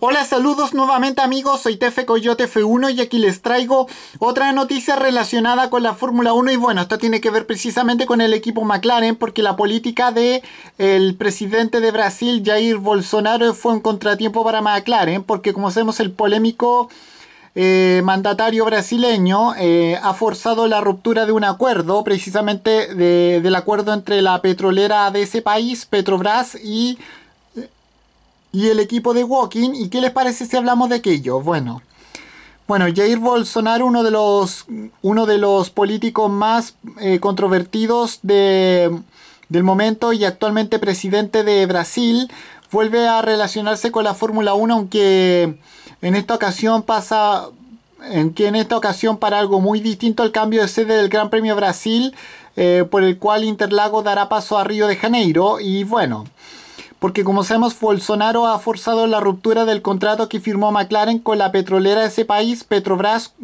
Hola, saludos nuevamente amigos, soy Tefe Coyote F1 y aquí les traigo otra noticia relacionada con la Fórmula 1 y bueno, esto tiene que ver precisamente con el equipo McLaren porque la política de el presidente de Brasil Jair Bolsonaro fue un contratiempo para McLaren porque como sabemos el polémico eh, mandatario brasileño eh, ha forzado la ruptura de un acuerdo, precisamente del acuerdo entre la petrolera de ese país, Petrobras, y y el equipo de Walking. ¿Y qué les parece si hablamos de aquello? Bueno, bueno, Jair Bolsonaro, uno de los, uno de los políticos más eh, controvertidos del momento y actualmente presidente de Brasil, vuelve a relacionarse con la Fórmula 1, aunque en esta ocasión pasa, en que en esta ocasión para algo muy distinto al cambio de sede del Gran Premio Brasil, eh, por el cual Interlago dará paso a Río de Janeiro. Y bueno, porque como sabemos Bolsonaro ha forzado la ruptura del contrato que firmó McLaren con la petrolera de ese país, Petrobras,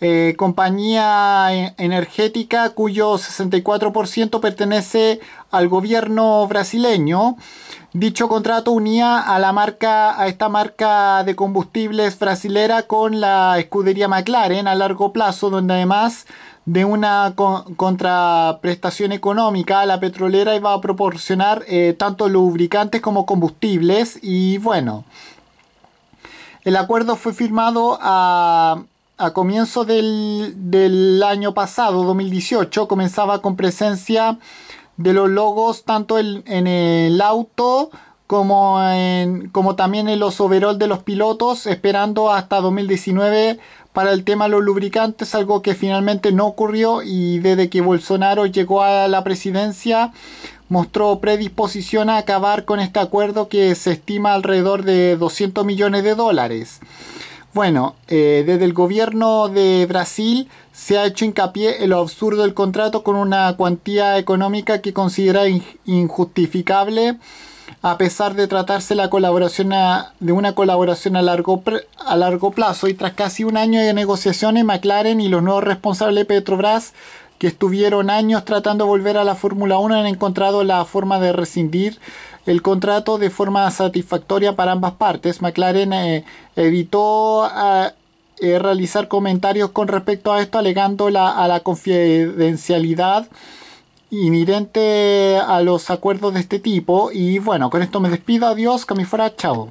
eh, compañía e-, energética cuyo 64% pertenece al gobierno brasileño. Dicho contrato unía a la marca a esta marca de combustibles brasilera con la escudería McLaren a largo plazo, donde además de una contraprestación económica la petrolera iba a proporcionar eh, tanto lubricantes como combustibles y bueno el acuerdo fue firmado a, a comienzo del, año pasado 2018 comenzaba con presencia de los logos tanto en, el auto como, como también en los overall de los pilotos esperando hasta 2019 para el tema de los lubricantes, algo que finalmente no ocurrió y desde que Bolsonaro llegó a la presidencia mostró predisposición a acabar con este acuerdo que se estima alrededor de 200 millones de dólares. Bueno, eh, desde el gobierno de Brasil se ha hecho hincapié en lo absurdo del contrato con una cuantía económica que considera injustificable a pesar de tratarse la colaboración de una colaboración a largo, a largo plazo. Y tras casi un año de negociaciones, McLaren y los nuevos responsables de Petrobras, que estuvieron años tratando de volver a la Fórmula 1, han encontrado la forma de rescindir el contrato de forma satisfactoria para ambas partes. McLaren eh, evitó... Ah, eh, realizar comentarios con respecto a esto, alegando a la confidencialidad inherente a los acuerdos de este tipo. Y bueno, con esto me despido, adiós, que me fuera, chao.